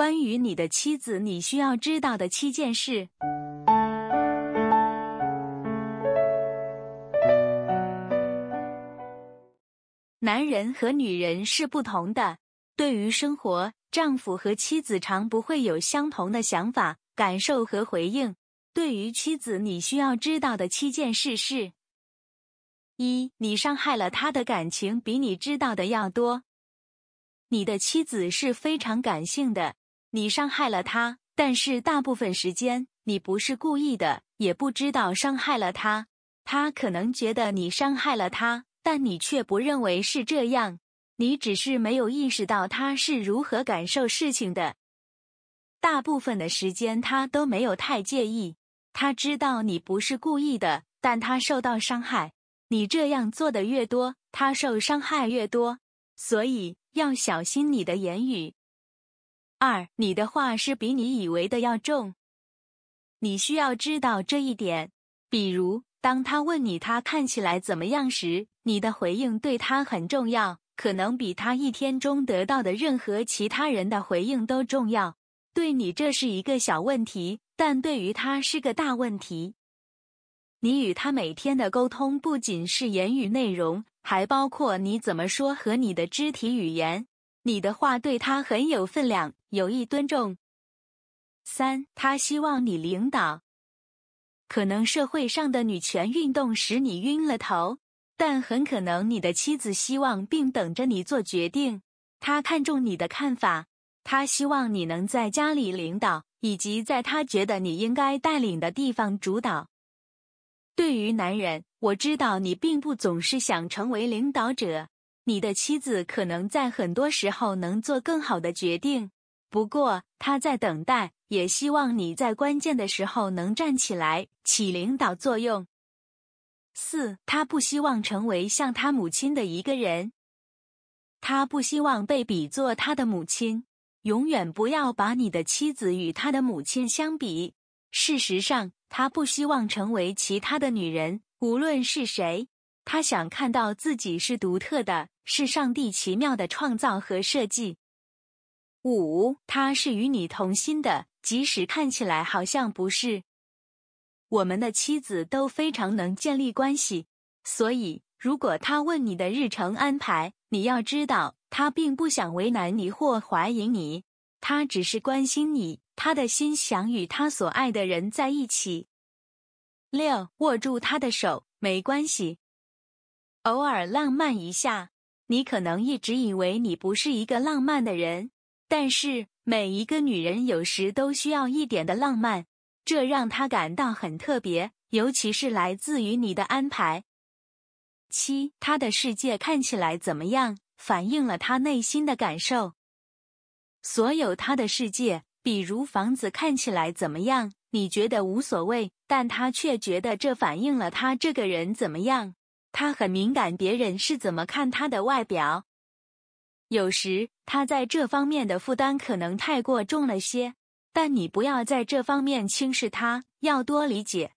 关于你的妻子，你需要知道的七件事。男人和女人是不同的，对于生活，丈夫和妻子常不会有相同的想法、感受和回应。对于妻子，你需要知道的七件事是：一，你伤害了他的感情比你知道的要多。你的妻子是非常感性的。你伤害了他，但是大部分时间你不是故意的，也不知道伤害了他。他可能觉得你伤害了他，但你却不认为是这样。你只是没有意识到他是如何感受事情的。大部分的时间他都没有太介意，他知道你不是故意的，但他受到伤害。你这样做的越多，他受伤害越多。所以要小心你的言语。二，你的话是比你以为的要重，你需要知道这一点。比如，当他问你他看起来怎么样时，你的回应对他很重要，可能比他一天中得到的任何其他人的回应都重要。对你这是一个小问题，但对于他是个大问题。你与他每天的沟通不仅是言语内容，还包括你怎么说和你的肢体语言。你的话对他很有分量。有一吨重。三，他希望你领导。可能社会上的女权运动使你晕了头，但很可能你的妻子希望并等着你做决定。他看重你的看法，他希望你能在家里领导，以及在他觉得你应该带领的地方主导。对于男人，我知道你并不总是想成为领导者。你的妻子可能在很多时候能做更好的决定。不过，他在等待，也希望你在关键的时候能站起来，起领导作用。四，他不希望成为像他母亲的一个人，他不希望被比作他的母亲。永远不要把你的妻子与他的母亲相比。事实上，他不希望成为其他的女人，无论是谁，他想看到自己是独特的，是上帝奇妙的创造和设计。五，他是与你同心的，即使看起来好像不是。我们的妻子都非常能建立关系，所以如果他问你的日程安排，你要知道他并不想为难你或怀疑你，他只是关心你，他的心想与他所爱的人在一起。六，握住他的手，没关系，偶尔浪漫一下。你可能一直以为你不是一个浪漫的人。但是每一个女人有时都需要一点的浪漫，这让她感到很特别，尤其是来自于你的安排。七，她的世界看起来怎么样，反映了她内心的感受。所有她的世界，比如房子看起来怎么样，你觉得无所谓，但她却觉得这反映了她这个人怎么样。她很敏感，别人是怎么看她的外表。有时他在这方面的负担可能太过重了些，但你不要在这方面轻视他，要多理解。